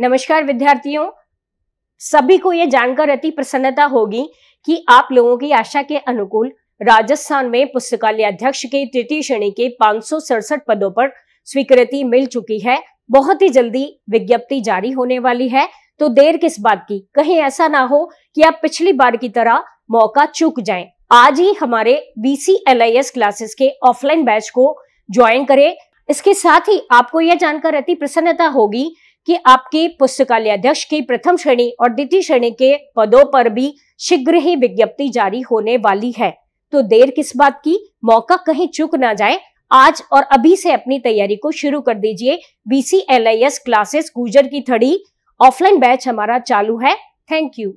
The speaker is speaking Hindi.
नमस्कार विद्यार्थियों सभी को यह जानकर अति प्रसन्नता होगी कि आप लोगों की आशा के अनुकूल राजस्थान में पुस्तकालय अध्यक्ष के तृतीय श्रेणी के पांच पदों पर स्वीकृति मिल चुकी है बहुत ही जल्दी विज्ञप्ति जारी होने वाली है तो देर किस बात की कहीं ऐसा ना हो कि आप पिछली बार की तरह मौका चूक जाएं। आज ही हमारे बीसी एल क्लासेस के ऑफलाइन बैच को ज्वाइन करें इसके साथ ही आपको यह जानकर अति प्रसन्नता होगी कि आपके अध्यक्ष की प्रथम श्रेणी और द्वितीय श्रेणी के पदों पर भी शीघ्र ही विज्ञप्ति जारी होने वाली है तो देर किस बात की मौका कहीं चुक ना जाए आज और अभी से अपनी तैयारी को शुरू कर दीजिए बीसीएलआईएस क्लासेस गुजर की थड़ी ऑफलाइन बैच हमारा चालू है थैंक यू